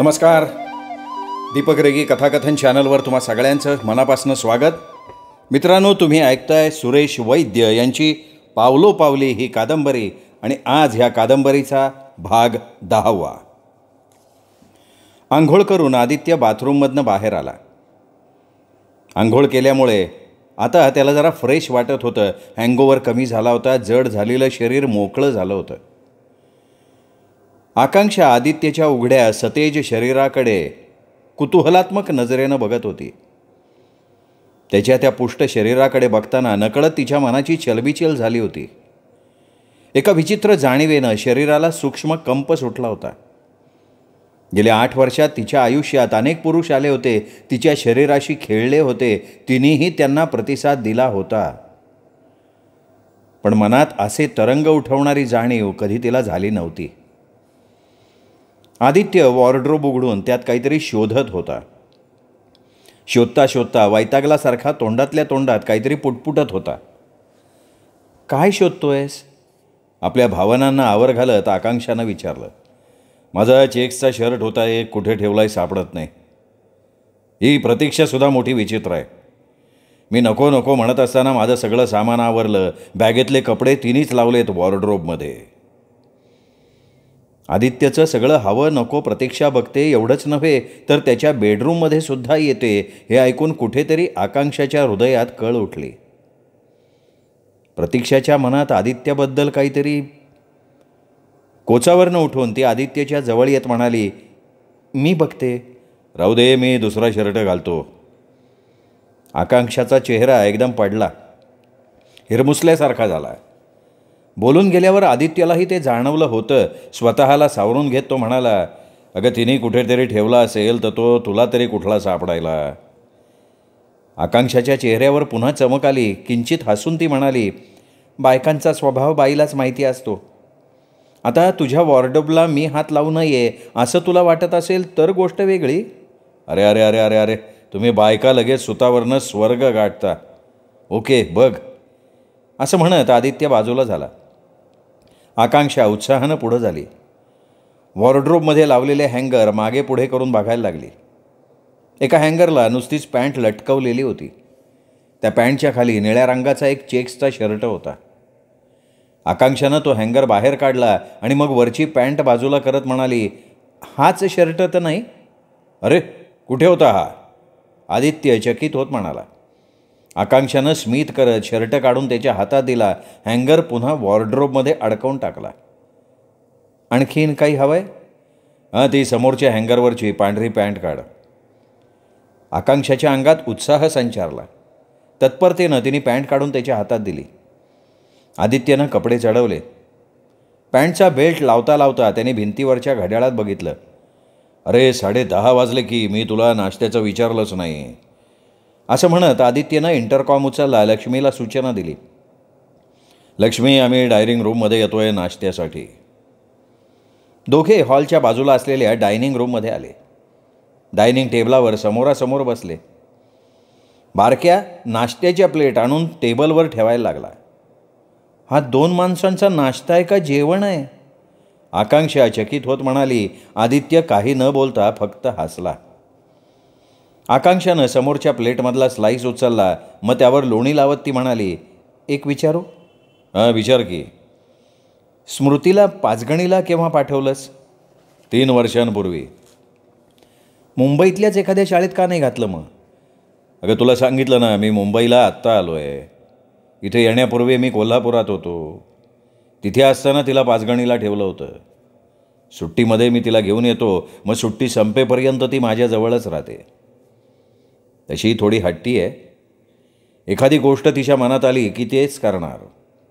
नमस्कार दीपक रेगी कथाकथन चॅनलवर तुम्हा सगळ्यांचं मनापासून स्वागत मित्रांनो तुम्ही ऐकताय सुरेश वैद्य यांची पावलो पावली ही कादंबरी आणि आज ह्या कादंबरीचा भाग दहावा आंघोळ करून आदित्य बाथरूममधनं बाहेर आला आंघोळ केल्यामुळे आता त्याला जरा फ्रेश वाटत होतं हँगोवर कमी झाला होता जड झालेलं शरीर मोकळं झालं होतं आकांक्षा आदित्यच्या उघड्या सतेज शरीराकडे कुतूहलात्मक नजरेनं बघत होती त्याच्या त्या पुष्ट शरीराकडे बघताना नकळत तिच्या मनाची चलबिचल झाली होती एका विचित्र जाणीवेनं शरीराला सूक्ष्म कंप सुटला होता गेल्या आठ वर्षात तिच्या आयुष्यात अनेक पुरुष आले होते तिच्या शरीराशी खेळले होते तिनेही त्यांना प्रतिसाद दिला होता पण मनात असे तरंग उठवणारी जाणीव कधी तिला झाली नव्हती आदित्य वॉर्ड्रोब उघडून त्यात काहीतरी शोधत होता शोधता शोधता वैतागलासारखा तोंडातल्या तोंडात काहीतरी पुटपुटत होता काय शोधतोयस आपल्या भावनांना आवर घालत आकांक्षानं विचारलं माझा चेक्सचा शर्ट होता एक कुठे ठेवलाय सापडत नाही ही प्रतीक्षासुद्धा मोठी विचित्र आहे मी नको नको म्हणत असताना माझं सगळं सामान आवरलं बॅगेतले कपडे तिनेच लावलेत वॉर्ड्रोबमध्ये आदित्यचं सगळं हवं नको प्रतीक्षा बघते एवढंच नव्हे तर त्याच्या बेडरूममध्ये सुद्धा येते हे ऐकून कुठेतरी आकांक्षाच्या हृदयात कळ उठली प्रतीक्षाच्या मनात आदित्यबद्दल काहीतरी कोचावरनं उठून ती आदित्यच्या जवळ येत म्हणाली मी बघते राहू दे मी दुसरा शर्ट घालतो आकांक्षाचा चेहरा एकदम पडला हिरमुसल्यासारखा झाला बोलून गेल्यावर आदित्यलाही ते जाणवलं होतं स्वतःला सावरून घेत तो म्हणाला अगं तिने कुठेतरी ठेवला असेल तर तो तुला तरी कुठला सापडायला आकांक्षाच्या चेहऱ्यावर पुन्हा चमक आली किंचित हसून ती म्हणाली बायकांचा स्वभाव बाईलाच माहिती असतो आता तुझ्या वॉर्डबला मी हात लावू नये असं तुला वाटत असेल तर गोष्ट वेगळी अरे अरे अरे अरे अरे तुम्ही बायका लगेच सुतावरनं स्वर्ग गाठता ओके बघ असं म्हणत आदित्य बाजूला झाला आकांक्षा उत्साहानं पुढं झाली वॉर्ड्रोबमध्ये लावलेले हँगर मागे पुढे करून बघायला लागली एका हँगरला नुसतीच पॅन्ट लटकवलेली होती त्या पॅन्टच्या खाली निळ्या रंगाचा एक चेक्सचा शर्ट होता आकांक्षानं तो हँगर बाहेर काढला आणि मग वरची पॅन्ट बाजूला करत म्हणाली हाच शर्ट तर नाही अरे कुठे होता हा आदित्य चकित होत म्हणाला आकांक्षानं स्मित करत शर्ट काढून त्याच्या हातात दिला हँगर पुन्हा वॉर्ड्रोबमध्ये अडकवून टाकला आणखीन काही हवं आहे हां ती समोरच्या हँगरवरची पांढरी पॅन्ट काढ आकांक्षाच्या अंगात उत्साह संचारला तत्परतेनं तिने पॅन्ट काढून त्याच्या हातात दिली आदित्यनं कपडे चढवले पॅन्टचा बेल्ट लावता लावता त्याने भिंतीवरच्या घड्याळात बघितलं अरे साडे दहा वाजले की मी तुला नाश्त्याचं विचारलंच नाही असं म्हणत आदित्यनं इंटरकॉम उचलला लक्ष्मीला सूचना दिली लक्ष्मी आम्ही डायनिंग रूममध्ये येतो आहे नाश्त्यासाठी दोघे हॉलच्या बाजूला असलेल्या डायनिंग रूममध्ये आले डायनिंग टेबलावर समोरासमोर बसले बारक्या नाश्त्याच्या प्लेट आणून टेबलवर ठेवायला लागला हा दोन माणसांचा नाश्ता आहे का जेवण आहे आकांक्षा चकित होत म्हणाली आदित्य काही न बोलता फक्त हसला आकांक्षानं समोरच्या प्लेटमधला स्लाईस उचलला मग त्यावर लोणी लावत ती म्हणाली एक विचारू हां विचार की स्मृतीला पाचगणीला केव्हा पाठवलंस तीन वर्षांपूर्वी मुंबईतल्याच एखाद्या शाळेत का नाही घातलं मग अगं तुला सांगितलं ना मी मुंबईला आत्ता आलो आहे इथे येण्यापूर्वी मी कोल्हापुरात होतो तिथे असताना तिला पाचगणीला ठेवलं होतं सुट्टीमध्ये मी तिला घेऊन येतो मग सुट्टी संपेपर्यंत ती माझ्याजवळच राहते तशी थोडी हट्टी आहे एखादी गोष्ट तिच्या मनात आली की तेच करणार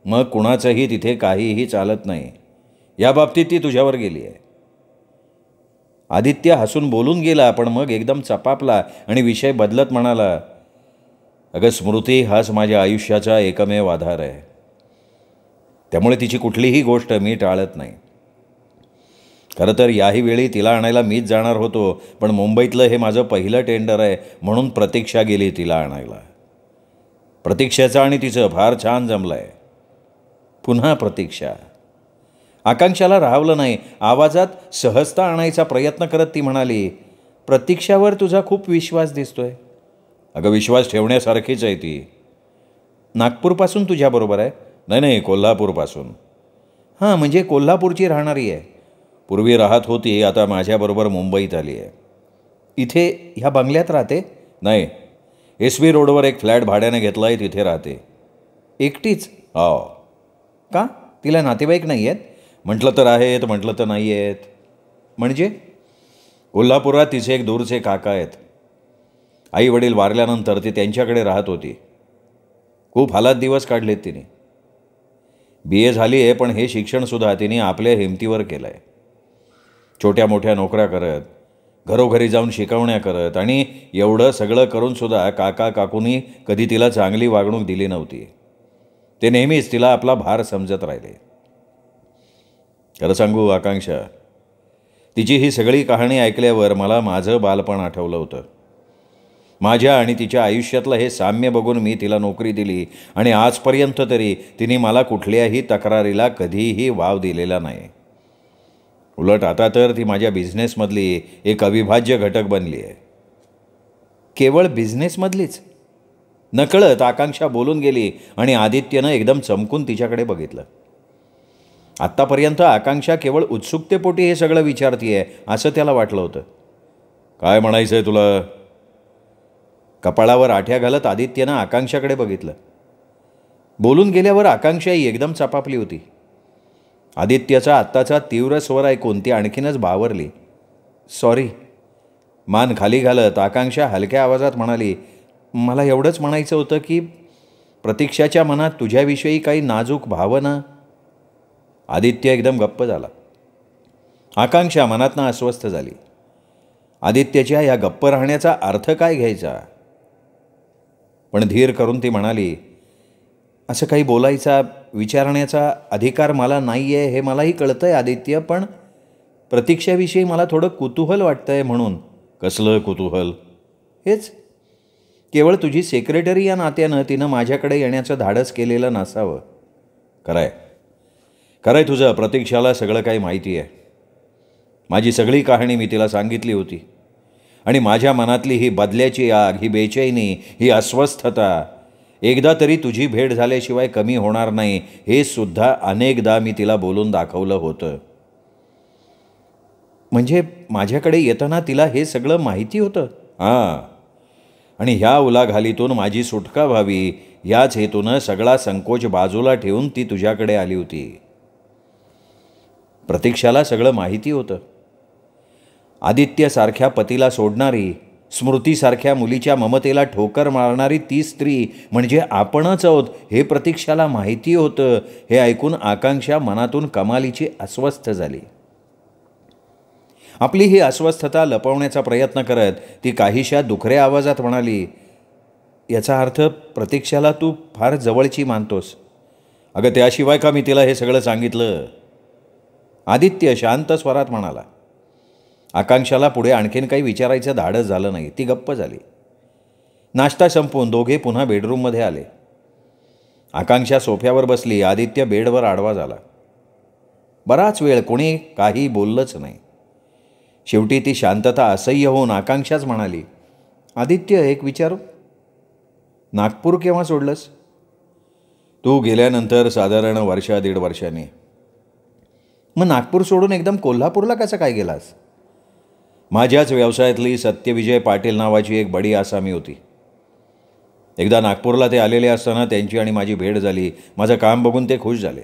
मग कुणाचंही तिथे काहीही चालत नाही याबाबतीत ती तुझ्यावर गेली आहे आदित्य हसून बोलून गेला पण मग एकदम चपापला आणि विषय बदलत म्हणाला अगं स्मृती हाच माझ्या आयुष्याचा एकमेव आधार आहे त्यामुळे तिची कुठलीही गोष्ट मी टाळत नाही खरं तर याही वेळी तिला आणायला मीच जाणार होतो पण मुंबईतलं हे माझं पहिलं टेंडर आहे म्हणून प्रतीक्षा गेली तिला आणायला प्रतीक्षेचं आणि तिचं फार छान जमलं आहे पुन्हा प्रतीक्षा आकांक्षाला राहावलं नाही आवाजात सहजता आणायचा प्रयत्न करत ती म्हणाली प्रतीक्षावर तुझा खूप विश्वास दिसतोय अगं विश्वास ठेवण्यासारखीच आहे ती नागपूरपासून तुझ्याबरोबर आहे नाही नाही कोल्हापूरपासून हां म्हणजे कोल्हापूरची राहणारी आहे पूर्वी राहत होती आता माझ्याबरोबर मुंबईत आली आहे इथे ह्या बंगल्यात राहते नाही एस वी रोडवर एक फ्लॅट भाड्याने घेतला आहे तिथे राहते एकटीच हो का तिला नातेवाईक नाही आहेत म्हटलं तर आहेत म्हटलं तर नाही आहेत म्हणजे कोल्हापुरात तिचे एक दूरचे काका आहेत आई वडील वारल्यानंतर ती त्यांच्याकडे राहत होती खूप हालात दिवस काढलेत तिने बी ए झाली आहे पण हे शिक्षणसुद्धा तिने आपल्या हिमतीवर केलं आहे छोट्या मोठ्या नोकऱ्या करत घरोघरी जाऊन शिकवण्या करत आणि एवढं सगळं करूनसुद्धा काका काकूनी कधी तिला चांगली वागणूक दिली नव्हती ते नेहमीच तिला आपला भार समजत राहिले खरं सांगू आकांक्षा तिची ही सगळी कहाणी ऐकल्यावर मला माझं बालपण आठवलं होतं माझ्या आणि तिच्या आयुष्यातलं हे साम्य बघून मी तिला नोकरी दिली आणि आजपर्यंत तरी तिने मला कुठल्याही तक्रारीला कधीही वाव दिलेला नाही उलट आता तर ती माझ्या बिझनेसमधली एक अविभाज्य घटक बनली आहे केवळ बिझनेसमधलीच नकळत आकांक्षा बोलून गेली आणि आदित्यनं एकदम चमकून तिच्याकडे बघितलं आत्तापर्यंत आकांक्षा केवळ उत्सुकतेपोटी हे सगळं आहे असं त्याला वाटलं होतं काय म्हणायचं आहे तुला कपाळावर आठ्या घालत आदित्यनं आकांक्षाकडे बघितलं बोलून गेल्यावर आकांक्षाही एकदम चपापली होती आदित्यचा आत्ताचा तीव्र स्वर ऐकून ती आणखीनच बावरली सॉरी मान खाली घालत आकांक्षा हलक्या आवाजात म्हणाली मला एवढंच म्हणायचं होतं की प्रतीक्षाच्या मनात तुझ्याविषयी काही नाजूक भावना आदित्य एकदम गप्प झाला आकांक्षा मनातनं अस्वस्थ झाली आदित्यच्या या गप्प राहण्याचा अर्थ काय घ्यायचा पण धीर करून ती म्हणाली असं काही बोलायचा विचारण्याचा अधिकार मला नाही आहे हे मलाही कळतं आहे आदित्य पण प्रतीक्षाविषयी मला थोडं कुतूहल वाटतं आहे म्हणून कसलं कुतूहल हेच केवळ तुझी सेक्रेटरी या नात्यानं तिनं माझ्याकडे येण्याचं धाडस केलेलं नसावं खरंय खरंय तुझं प्रतीक्षाला सगळं काही माहिती आहे माझी सगळी कहाणी मी तिला सांगितली होती आणि माझ्या मनातली ही बदल्याची आग ही बेचैनी ही अस्वस्थता एकदा तरी तुझी भेट झाल्याशिवाय कमी होणार नाही हे सुद्धा अनेकदा मी तिला बोलून दाखवलं होतं म्हणजे माझ्याकडे येताना तिला हे सगळं माहिती होतं हां आणि ह्या उलाघालीतून माझी सुटका व्हावी याच हेतूनं सगळा संकोच बाजूला ठेवून ती तुझ्याकडे आली होती प्रतीक्षाला सगळं माहिती होतं आदित्यसारख्या पतीला सोडणारी स्मृतीसारख्या मुलीच्या ममतेला ठोकर मारणारी ती स्त्री म्हणजे आपणच आहोत हे प्रतीक्षाला माहिती होतं हे ऐकून आकांक्षा मनातून कमालीची अस्वस्थ झाली आपली ही अस्वस्थता लपवण्याचा प्रयत्न करत ती काहीशा दुखऱ्या आवाजात म्हणाली याचा अर्थ प्रतीक्षाला तू फार जवळची मानतोस अगं त्याशिवाय का मी तिला हे सगळं सांगितलं आदित्य शांत स्वरात म्हणाला आकांक्षाला पुढे आणखीन काही विचारायचं धाडस झालं नाही ती गप्प झाली नाश्ता संपवून दोघे पुन्हा बेडरूममध्ये आले आकांक्षा सोफ्यावर बसली आदित्य बेडवर आडवा झाला बराच वेळ कोणी काही बोललंच नाही शेवटी ती शांतता असह्य होऊन आकांक्षाच म्हणाली आदित्य एक विचारू नागपूर केव्हा सोडलंस तू गेल्यानंतर साधारण वर्षा दीड वर्षाने मग नागपूर सोडून एकदम कोल्हापूरला कसं काय गेलास माझ्याच व्यवसायातली सत्यविजय पाटील नावाची एक बडी आसामी होती एकदा नागपूरला ते आलेले असताना त्यांची आणि माझी भेट झाली माझं काम बघून ते खुश झाले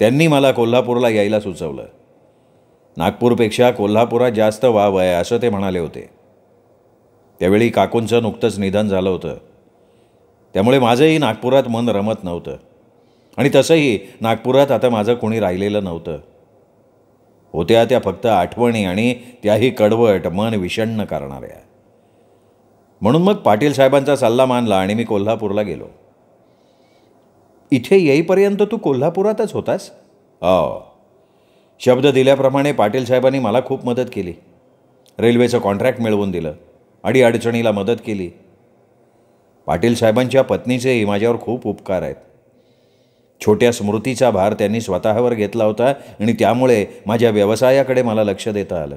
त्यांनी मला कोल्हापूरला यायला सुचवलं नागपूरपेक्षा कोल्हापुरात जास्त वाव आहे असं ते म्हणाले होते त्यावेळी काकूंचं नुकतंच निधन झालं होतं त्यामुळे माझंही नागपुरात मन रमत नव्हतं आणि तसंही नागपुरात आता माझं कोणी राहिलेलं नव्हतं होत्या त्या फक्त आठवणी आणि त्याही कडवट मन विषण्ण करणाऱ्या म्हणून मग पाटील साहेबांचा सल्ला मानला आणि मी कोल्हापूरला गेलो इथे येईपर्यंत तू कोल्हापुरातच होतास हो शब्द दिल्याप्रमाणे पाटील साहेबांनी मला खूप मदत केली रेल्वेचं कॉन्ट्रॅक्ट मिळवून दिलं अडीअडचणीला मदत केली पाटील साहेबांच्या पत्नीचेही माझ्यावर खूप उपकार आहेत छोट्या स्मृतीचा भार त्यांनी स्वतःवर घेतला होता आणि त्यामुळे माझ्या व्यवसायाकडे मला लक्ष देता आलं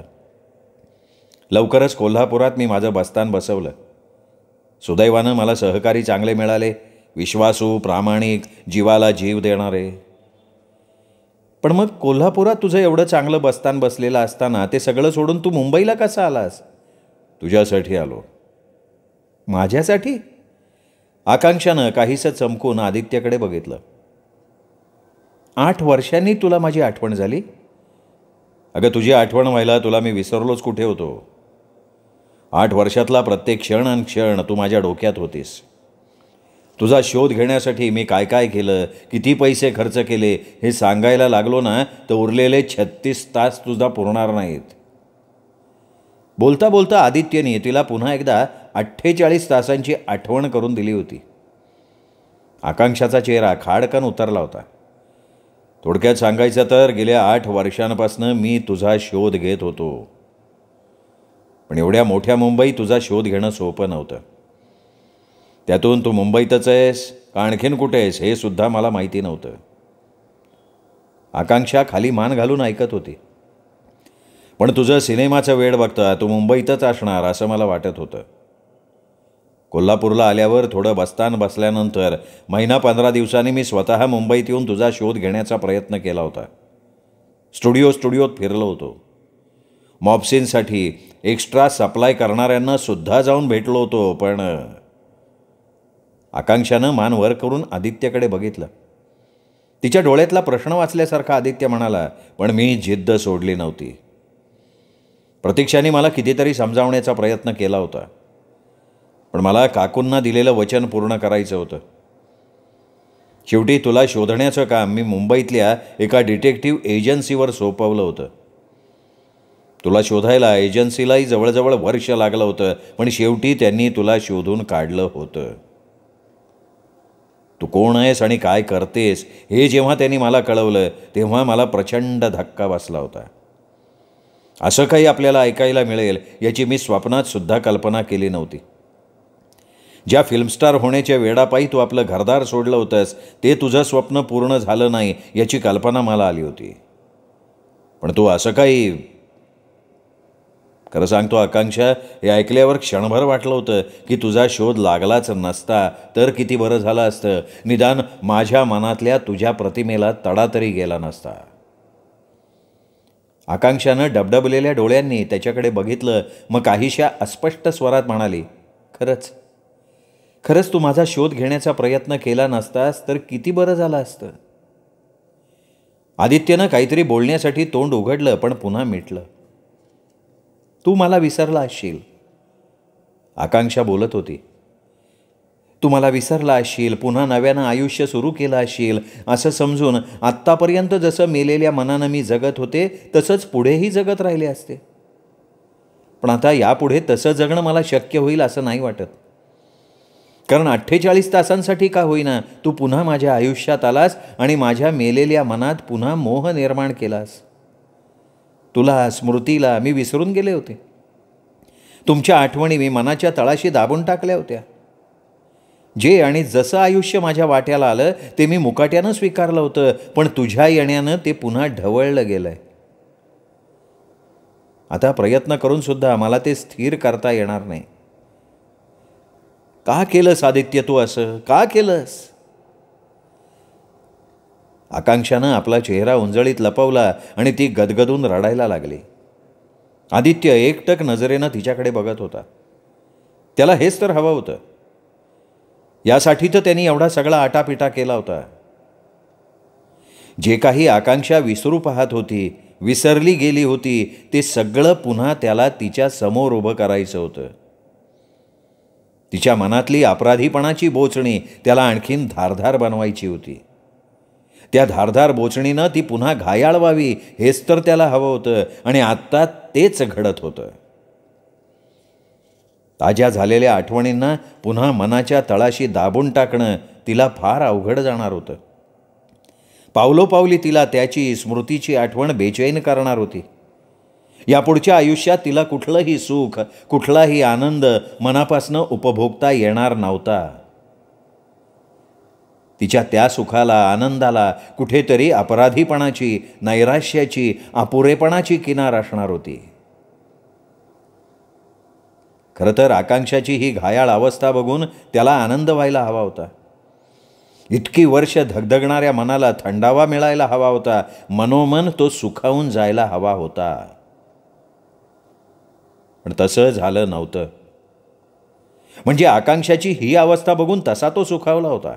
लवकरच कोल्हापुरात मी माझं बस्तान बसवलं सुदैवानं मला सहकारी चांगले मिळाले विश्वासू प्रामाणिक जीवाला जीव देणारे पण मग कोल्हापुरात तुझं एवढं चांगलं बस्तान बसलेलं असताना ते सगळं सोडून तू मुंबईला कसा आलास तुझ्यासाठी आलो माझ्यासाठी आकांक्षानं काहीसं चमकून आदित्यकडे बघितलं आठ वर्षांनी तुला माझी आठवण झाली अगं तुझी आठवण व्हायला तुला मी विसरलोच कुठे होतो आठ वर्षातला प्रत्येक क्षण आणि क्षण तू माझ्या डोक्यात होतीस तुझा शोध घेण्यासाठी मी काय काय केलं किती पैसे खर्च केले हे सांगायला लागलो ना तर उरलेले छत्तीस तास तुझा पुरणार नाहीत बोलता बोलता आदित्यने तिला पुन्हा एकदा अठ्ठेचाळीस तासांची आठवण करून दिली होती आकांक्षाचा चेहरा खाडकन उतरला होता थोडक्यात सांगायचं तर गेल्या आठ वर्षांपासनं मी तुझा शोध घेत होतो पण एवढ्या मोठ्या मुंबई तुझा शोध घेणं सोपं नव्हतं त्यातून तू मुंबईतच आहेस का आणखीन कुठे आहेस हे सुद्धा मला माहिती नव्हतं आकांक्षा खाली मान घालून ऐकत होती पण तुझं सिनेमाचं वेळ बघता तू मुंबईतच असणार असं मला वाटत होतं कोल्हापूरला आल्यावर थोडं बसतान बसल्यानंतर महिना पंधरा दिवसांनी मी स्वतः मुंबईत येऊन तुझा शोध घेण्याचा प्रयत्न केला होता स्टुडिओ स्टुडिओत फिरलो होतो मॉप्सिनसाठी एक्स्ट्रा सप्लाय करणाऱ्यांना सुद्धा जाऊन भेटलो होतो पण आकांक्षानं मान वर करून आदित्यकडे बघितलं तिच्या डोळ्यातला प्रश्न वाचल्यासारखा आदित्य म्हणाला पण मी जिद्द सोडली नव्हती प्रतीक्षाने मला कितीतरी समजावण्याचा प्रयत्न केला होता पण मला काकूंना दिलेलं वचन पूर्ण करायचं होतं शेवटी तुला शोधण्याचं काम मी मुंबईतल्या एका डिटेक्टिव्ह एजन्सीवर सोपवलं होतं तुला शोधायला एजन्सीलाही जवळजवळ वर्ष लागलं होतं पण शेवटी त्यांनी तुला शोधून काढलं होतं तू कोण आहेस आणि काय करतेस हे जेव्हा त्यांनी मला कळवलं तेव्हा मला प्रचंड धक्का बसला होता असं काही आपल्याला ऐकायला मिळेल याची मी स्वप्नात सुद्धा कल्पना केली नव्हती ज्या फिल्मस्टार होण्याच्या वेडापायी तू आपलं घरदार सोडलं होतंस ते तुझं स्वप्न पूर्ण झालं नाही याची कल्पना मला आली होती पण तू असं काही खरं सांगतो आकांक्षा हे ऐकल्यावर क्षणभर वाटलं होतं की तुझा शोध लागलाच नसता तर किती बरं झालं असतं निदान माझ्या मनातल्या तुझ्या प्रतिमेला तडा तरी गेला नसता आकांक्षानं डबडबलेल्या डोळ्यांनी त्याच्याकडे बघितलं मग काहीशा अस्पष्ट स्वरात म्हणाली खरंच खरंच तू माझा शोध घेण्याचा प्रयत्न केला नसतास तर किती बरं झालं असतं आदित्यनं काहीतरी बोलण्यासाठी तोंड उघडलं पण पुन्हा मिटलं तू मला विसरला असशील आकांक्षा बोलत होती तू मला विसरला असशील पुन्हा नव्यानं आयुष्य सुरू केलं असशील असं समजून आत्तापर्यंत जसं मेलेल्या मनानं मी जगत होते तसंच पुढेही जगत राहिले असते पण आता यापुढे तसं जगणं मला शक्य होईल असं नाही वाटत कारण अठ्ठेचाळीस तासांसाठी का होईना तू पुन्हा माझ्या आयुष्यात आलास आणि माझ्या मेलेल्या मनात पुन्हा मोह निर्माण केलास तुला स्मृतीला मी विसरून गेले होते तुमच्या आठवणी मी मनाच्या तळाशी दाबून टाकल्या होत्या जे आणि जसं आयुष्य माझ्या वाट्याला आलं ते मी मुकाट्यानं स्वीकारलं होतं पण तुझ्या येण्यानं ते पुन्हा ढवळलं गेलं आहे आता प्रयत्न करूनसुद्धा मला ते स्थिर करता येणार नाही का केलंस आदित्य तू असं का केलंस आकांक्षानं आपला चेहरा उंजळीत लपवला आणि ती गदगदून रडायला लागली आदित्य एकटक नजरेनं तिच्याकडे बघत होता त्याला हेच तर हवं होतं यासाठी तर त्यांनी एवढा सगळा आटापिटा केला होता जे काही आकांक्षा विसरू पाहत होती विसरली गेली होती ते सगळं पुन्हा त्याला तिच्या समोर उभं करायचं होतं तिच्या मनातली अपराधीपणाची बोचणी त्याला आणखीन धारधार बनवायची होती त्या धारधार बोचणीनं ती पुन्हा घायाळ व्हावी हेच तर त्याला हवं होतं आणि आत्ता तेच घडत होतं ताज्या झालेल्या आठवणींना पुन्हा मनाच्या तळाशी दाबून टाकणं तिला फार अवघड जाणार होतं पावलोपावली तिला त्याची स्मृतीची आठवण बेचैन करणार होती यापुढच्या आयुष्यात तिला कुठलंही सुख कुठलाही आनंद मनापासनं उपभोगता येणार नव्हता तिच्या त्या सुखाला आनंदाला कुठेतरी अपराधीपणाची नैराश्याची अपुरेपणाची किनार असणार होती खरं तर आकांक्षाची ही घायाळ अवस्था बघून त्याला आनंद व्हायला हवा होता इतकी वर्ष धगधगणाऱ्या मनाला थंडावा मिळायला हवा होता मनोमन तो सुखावून जायला हवा होता पण तसं झालं नव्हतं म्हणजे आकांक्षाची ही अवस्था बघून तसा तो सुखावला होता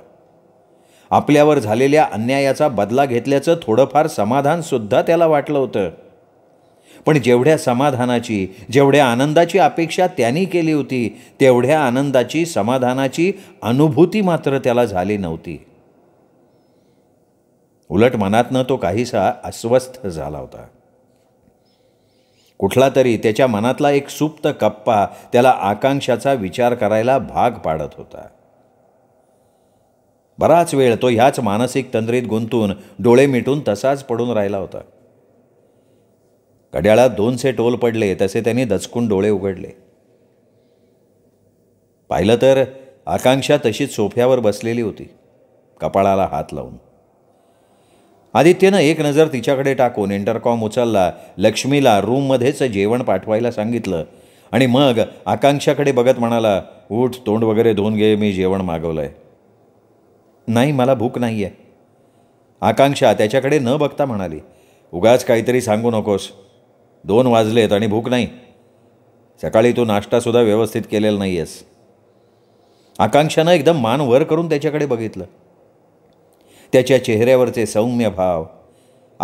आपल्यावर झालेल्या अन्यायाचा बदला घेतल्याचं थोडंफार समाधानसुद्धा त्याला वाटलं होतं पण जेवढ्या समाधानाची जेवढ्या आनंदाची अपेक्षा त्यांनी केली होती तेवढ्या आनंदाची समाधानाची अनुभूती मात्र त्याला झाली नव्हती उलट मनातनं तो काहीसा अस्वस्थ झाला होता कुठला तरी त्याच्या मनातला एक सुप्त कप्पा त्याला आकांक्षाचा विचार करायला भाग पाडत होता बराच वेळ तो ह्याच मानसिक तंद्रीत गुंतून डोळे मिटून तसाच पडून राहिला होता घड्याळात दोनसे टोल पडले तसे त्यांनी दचकून डोळे उघडले पाहिलं तर आकांक्षा तशीच सोफ्यावर बसलेली होती कपाळाला हात लावून आदित्यनं एक नजर तिच्याकडे टाकून इंटरकॉम उचलला लक्ष्मीला रूममध्येच जेवण पाठवायला सांगितलं आणि मग आकांक्षाकडे बघत म्हणाला उठ तोंड वगैरे धुवून घे मी जेवण मागवलं आहे नाही मला भूक नाही आहे आकांक्षा त्याच्याकडे न बघता म्हणाली उगाच काहीतरी सांगू नकोस दोन वाजलेत आणि भूक नाही सकाळी तू नाश्तासुद्धा व्यवस्थित केलेला नाही आहेस आकांक्षानं एकदम मान वर करून त्याच्याकडे बघितलं त्याच्या चेहऱ्यावरचे सौम्य भाव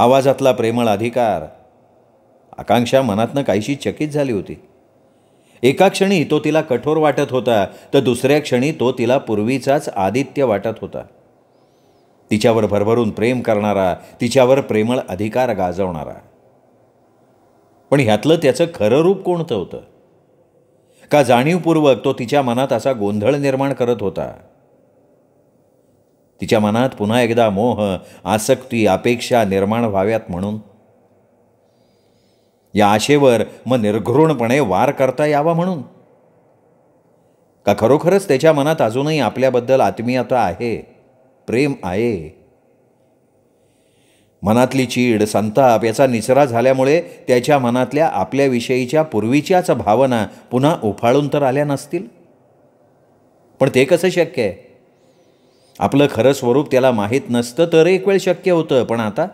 आवाजातला प्रेमळ अधिकार आकांक्षा मनातनं काहीशी चकित झाली होती एका क्षणी तो तिला कठोर वाटत होता तर दुसऱ्या क्षणी तो तिला पूर्वीचाच आदित्य वाटत होता तिच्यावर भरभरून प्रेम करणारा तिच्यावर प्रेमळ अधिकार गाजवणारा पण ह्यातलं त्याचं खरं रूप कोणतं होतं का जाणीवपूर्वक तो तिच्या मनात असा गोंधळ निर्माण करत होता तिच्या मनात पुन्हा एकदा मोह आसक्ती अपेक्षा निर्माण व्हाव्यात म्हणून या आशेवर मग निर्घृणपणे वार करता यावा म्हणून का खरोखरच त्याच्या मनात अजूनही आपल्याबद्दल आत्मीयता आहे प्रेम आहे मनातली चीड संताप याचा निचरा झाल्यामुळे त्याच्या मनातल्या आपल्याविषयीच्या पूर्वीच्याच भावना पुन्हा उफाळून तर आल्या नसतील पण ते कसं शक्य आहे आपलं खरं स्वरूप त्याला माहीत नसतं तर एक वेळ शक्य होतं पण आता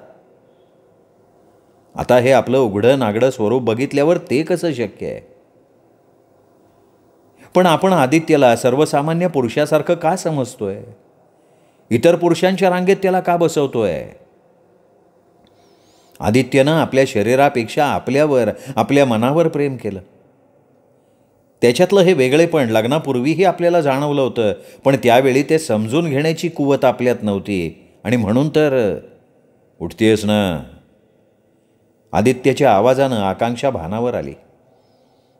आता हे आपलं उघडं नागडं स्वरूप बघितल्यावर ते कसं शक्य आहे पण आपण आदित्यला सर्वसामान्य पुरुषासारखं का समजतोय इतर पुरुषांच्या रांगेत त्याला का बसवतोय आदित्यनं आपल्या शरीरापेक्षा आपल्यावर आपल्या मनावर प्रेम केलं त्याच्यातलं हे वेगळेपण लग्नापूर्वीही आपल्याला जाणवलं होतं पण त्यावेळी ते समजून घेण्याची कुवत आपल्यात नव्हती आणि म्हणून तर उठतीयस ना आदित्यच्या आवाजानं आकांक्षा भानावर आली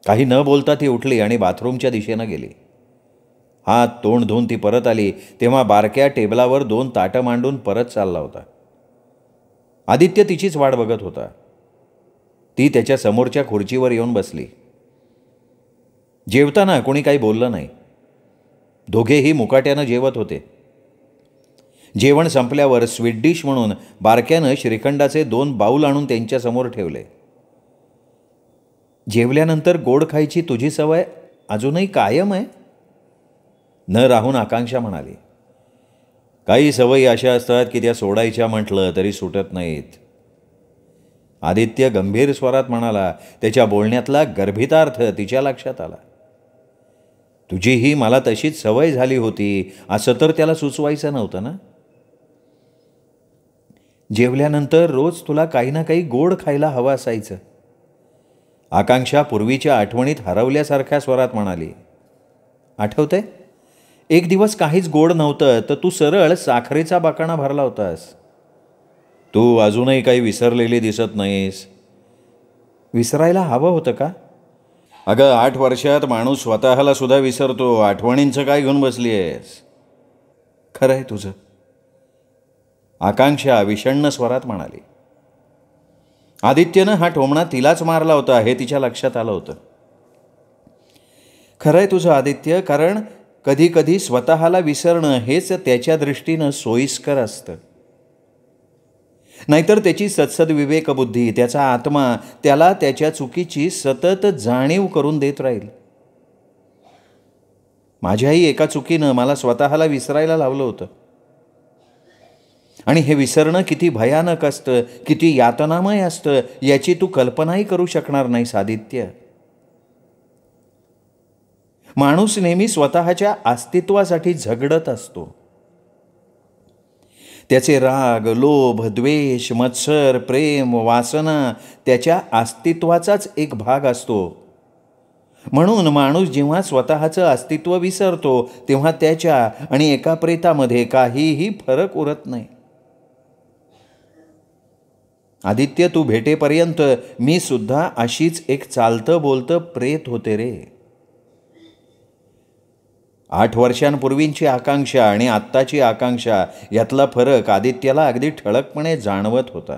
काही न बोलता ती उठली आणि बाथरूमच्या दिशेनं गेली हात तोंड धुवून ती परत आली तेव्हा बारक्या टेबलावर दोन ताटं मांडून परत चालला होता आदित्य तिचीच वाट बघत होता ती त्याच्या समोरच्या खुर्चीवर येऊन बसली जेवताना कोणी काही बोललं नाही दोघेही मुकाट्यानं जेवत होते जेवण संपल्यावर स्वीट डिश म्हणून बारक्यानं श्रीखंडाचे दोन बाऊल आणून त्यांच्यासमोर ठेवले जेवल्यानंतर गोड खायची तुझी सवय अजूनही कायम आहे न राहून आकांक्षा म्हणाली काही सवयी अशा असतात की त्या सोडायच्या म्हटलं तरी सुटत नाहीत आदित्य गंभीर स्वरात म्हणाला त्याच्या बोलण्यातला गर्भितार्थ तिच्या लक्षात आला तुझी ही मला तशीच सवय झाली होती असं तर त्याला सुचवायचं नव्हतं ना जेवल्यानंतर रोज तुला काही ना काही गोड खायला हवं असायचं आकांक्षा पूर्वीच्या आठवणीत हरवल्यासारख्या स्वरात म्हणाली आठवतंय एक दिवस काहीच गोड नव्हतं तर तू सरळ साखरेचा बाकाणा भरला होतास तू अजूनही काही विसरलेली दिसत नाहीस विसरायला हवं होतं का अगं आठ वर्षात माणूस स्वतःला सुद्धा विसरतो आठवणींचं काय घेऊन बसली आहेस खरं आहे तुझं आकांक्षा विषण्ण स्वरात म्हणाली आदित्यनं हा ठोमणा तिलाच मारला होता हे तिच्या लक्षात आलं होतं खरं आहे तुझं आदित्य कारण कधीकधी स्वतःला विसरणं हेच त्याच्या दृष्टीनं सोयीस्कर असतं नाहीतर त्याची विवेकबुद्धी त्याचा आत्मा त्याला त्याच्या चुकीची सतत जाणीव करून देत राहील माझ्याही एका चुकीनं मला स्वतःला विसरायला लावलं होतं आणि हे विसरणं किती भयानक असतं किती यातनामय असतं याची तू कल्पनाही करू शकणार नाही सादित्य माणूस नेहमी स्वतःच्या अस्तित्वासाठी झगडत असतो त्याचे राग लोभ द्वेष मत्सर प्रेम वासना त्याच्या अस्तित्वाचाच एक भाग असतो म्हणून माणूस जेव्हा स्वतःचं अस्तित्व विसरतो तेव्हा त्याच्या आणि एका प्रेतामध्ये काहीही फरक उरत नाही आदित्य तू भेटेपर्यंत मी सुद्धा अशीच एक चालतं बोलतं प्रेत होते रे आठ वर्षांपूर्वींची आकांक्षा आणि आत्ताची आकांक्षा यातला फरक आदित्यला अगदी ठळकपणे जाणवत होता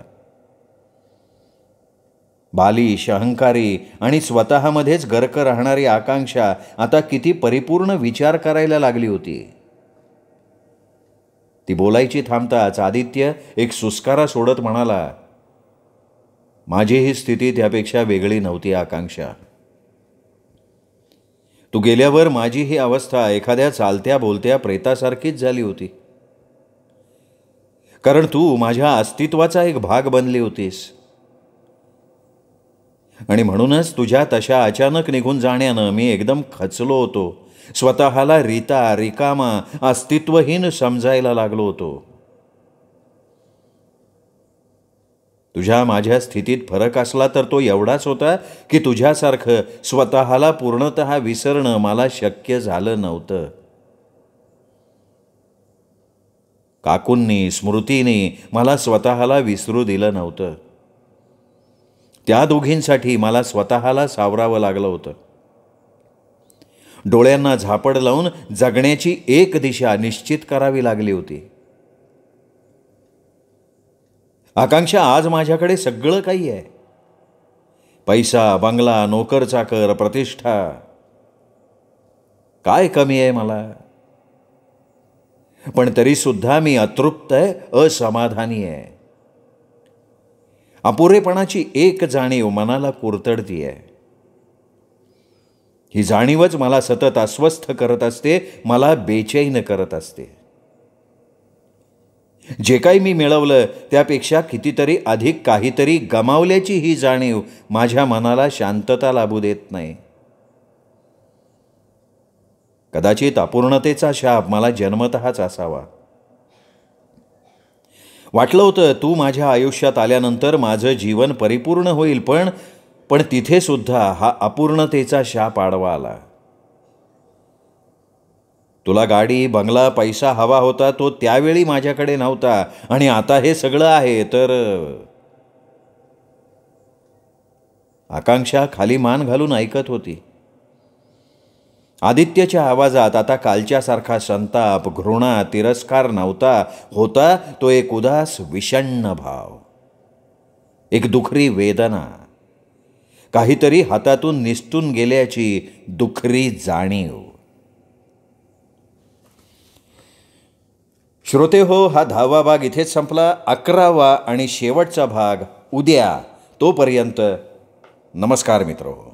बाली शहंकारी आणि स्वतःमध्येच गर्क राहणारी आकांक्षा आता किती परिपूर्ण विचार करायला लागली होती ती बोलायची थांबताच आदित्य एक सुस्कारा सोडत म्हणाला माझी ही स्थिती त्यापेक्षा वेगळी नव्हती आकांक्षा तू गेल्यावर माझी ही अवस्था एखाद्या चालत्या बोलत्या प्रेतासारखीच झाली होती कारण तू माझ्या अस्तित्वाचा एक भाग बनली होतीस आणि म्हणूनच तुझ्या तशा अचानक निघून जाण्यानं मी एकदम खचलो होतो स्वतःला रिता रिकामा अस्तित्वहीन समजायला लागलो होतो तुझ्या माझ्या स्थितीत फरक असला तर तो एवढाच होता की तुझ्यासारखं स्वतःला पूर्णतः विसरणं मला शक्य झालं नव्हतं काकूंनी स्मृतीने मला स्वतःला विसरू दिलं नव्हतं त्या दोघींसाठी मला स्वतःला सावरावं लागलं होतं डोळ्यांना झापड लावून जगण्याची एक दिशा निश्चित करावी लागली होती आकांक्षा आज माझ्याकडे सगळं काही आहे पैसा बंगला नोकर चाकर, प्रतिष्ठा काय कमी आहे मला पण तरीसुद्धा मी अतृप्त आहे असमाधानी आहे अपुरेपणाची एक जाणीव मनाला कुरतडती आहे ही जाणीवच मला सतत अस्वस्थ करत असते मला बेचैन करत असते जे काही मी मिळवलं त्यापेक्षा कितीतरी अधिक काहीतरी गमावल्याची ही जाणीव माझ्या मनाला शांतता लाभू देत नाही कदाचित अपूर्णतेचा शाप मला जन्मतःच असावा वाटलं होतं तू माझ्या आयुष्यात आल्यानंतर माझं जीवन परिपूर्ण होईल पण पण तिथेसुद्धा हा अपूर्णतेचा शाप आडवा आला तुला गाडी बंगला पैसा हवा होता तो त्यावेळी माझ्याकडे नव्हता आणि आता हे सगळं आहे तर आकांक्षा खाली मान घालून ऐकत होती आदित्यच्या आवाजात आता कालच्यासारखा संताप घृणा तिरस्कार नव्हता होता तो एक उदास विषण्ण भाव एक दुखरी वेदना काहीतरी हातातून निसटून गेल्याची दुखरी जाणीव श्रोते हो हा दहावा भाग इथेच संपला अकरावा आणि शेवटचा भाग उद्या तोपर्यंत नमस्कार मित्र हो.